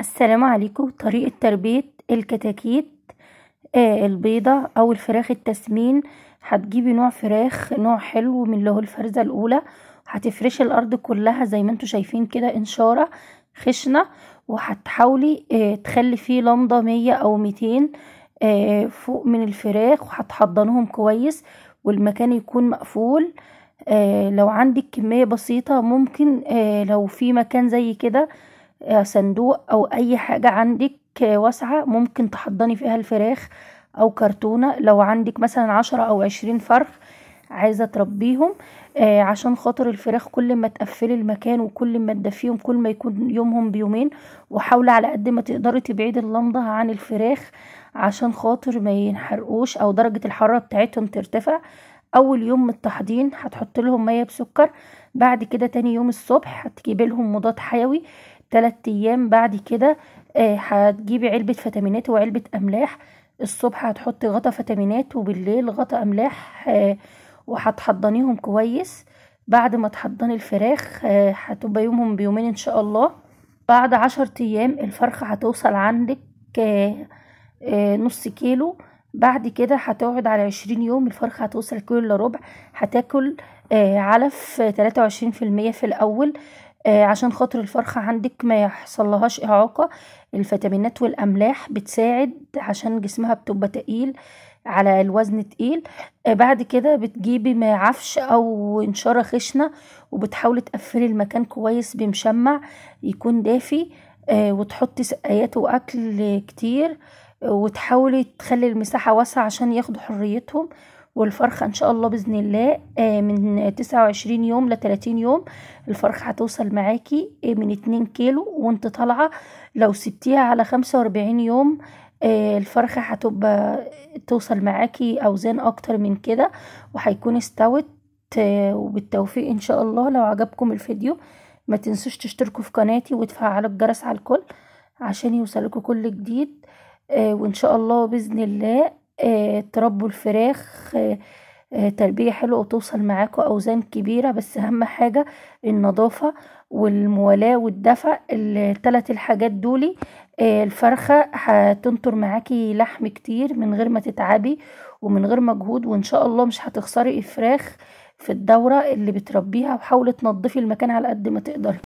السلام عليكم طريقة تربية الكتاكيت آه البيضة أو الفراخ التسمين هتجيبي نوع فراخ نوع حلو من اللي هو الفرزة الأولى هتفرشي الأرض كلها زي ما انتوا شايفين كده إنشارة خشنة وهتحاولي آه تخلي فيه لمضة مية أو ميتين آه فوق من الفراخ وهتحضنهم كويس والمكان يكون مقفول آه، لو عندك كمية بسيطة ممكن آه، لو في مكان زي كده آه، صندوق او اي حاجة عندك واسعة ممكن تحضني فيها الفراخ او كرتونة لو عندك مثلا عشرة او عشرين فرخ عايزة تربيهم آه عشان خاطر الفراخ كل ما تقفلي المكان وكل ما تدفيهم كل ما يكون يومهم بيومين وحاولي على قد ما تقدري تبعدي اللمضة عن الفراخ عشان خاطر ما ينحرقوش او درجة الحرارة بتاعتهم ترتفع اول يوم من التحضين هتحط لهم ميه بسكر بعد كده تاني يوم الصبح هتجيبي لهم مضاد حيوي تلات ايام بعد كده آه، هتجيبي علبة فيتامينات وعلبة املاح الصبح هتحطي غطا فيتامينات وبالليل غطا املاح آه، وهتحضنيهم كويس بعد ما تحضني الفراخ آه، هتبقى يومهم بيومين ان شاء الله بعد عشر ايام الفرخة هتوصل عندك نص كيلو بعد كده هتقعد على عشرين يوم الفرخة هتوصل كيلو الا ربع هتاكل علف تلاتة وعشرين في المية في الاول آه، عشان خاطر الفرخة عندك ما لهاش إعاقة الفيتامينات والأملاح بتساعد عشان جسمها بتبقى تقيل على الوزن تقيل آه، بعد كده بتجيبي ما عفش او انشارة خشنه وبتحاولي تقفلي المكان كويس بمشمع يكون دافي آه، وتحطي سقايات واكل كتير وتحاولي تخلي المساحه واسعه عشان ياخدوا حريتهم والفرخة ان شاء الله باذن الله آه، من 29 يوم ل 30 يوم الفرخة هتوصل معاكي آه، من 2 كيلو وانت طالعة لو سبتيها على 45 يوم آه، الفرخة هتبقى توصل معاكي اوزان اكتر من كده وهيكون استوت وبالتوفيق ان شاء الله لو عجبكم الفيديو ما تنسوش تشتركوا في قناتي وتفعلوا الجرس على الكل عشان يوصلكوا كل جديد وان شاء الله باذن الله آه، تربوا الفراخ آه، آه، تربية حلوة وتوصل معاكوا أوزان كبيرة بس أهم حاجة النظافة والموالاة والدفع التلات الحاجات دولي الفرخة هتنطر معاكي لحم كتير من غير ما تتعبي ومن غير مجهود وإن شاء الله مش هتخسري الفراخ في الدورة اللي بتربيها وحاولي تنضفي المكان على قد ما تقدري